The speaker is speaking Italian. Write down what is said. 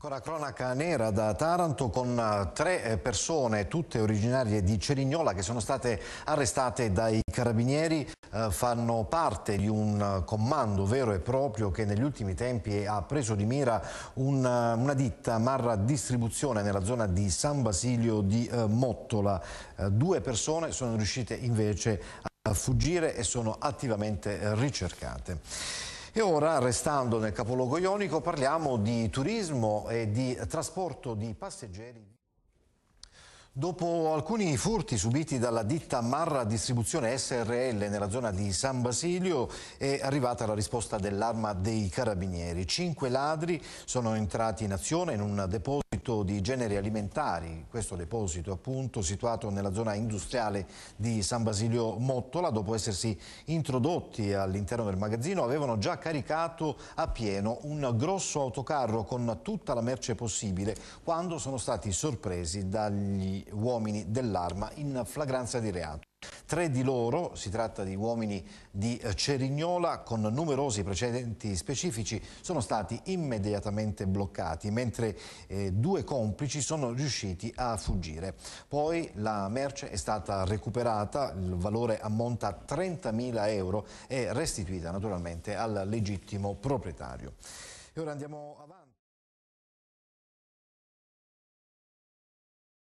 Ancora cronaca nera da Taranto con eh, tre eh, persone, tutte originarie di Cerignola, che sono state arrestate dai carabinieri. Eh, fanno parte di un eh, comando vero e proprio che negli ultimi tempi ha preso di mira una, una ditta Marra Distribuzione nella zona di San Basilio di eh, Mottola. Eh, due persone sono riuscite invece a fuggire e sono attivamente ricercate. E ora, restando nel capoluogo ionico, parliamo di turismo e di trasporto di passeggeri. Dopo alcuni furti subiti dalla ditta Marra Distribuzione SRL nella zona di San Basilio è arrivata la risposta dell'arma dei carabinieri. Cinque ladri sono entrati in azione in un deposito di generi alimentari, questo deposito appunto situato nella zona industriale di San Basilio Mottola, dopo essersi introdotti all'interno del magazzino avevano già caricato a pieno un grosso autocarro con tutta la merce possibile quando sono stati sorpresi dagli uomini dell'arma in flagranza di reato. Tre di loro, si tratta di uomini di eh, Cerignola, con numerosi precedenti specifici, sono stati immediatamente bloccati, mentre eh, due complici sono riusciti a fuggire. Poi la merce è stata recuperata, il valore ammonta a 30.000 euro e restituita naturalmente al legittimo proprietario. E ora andiamo avanti.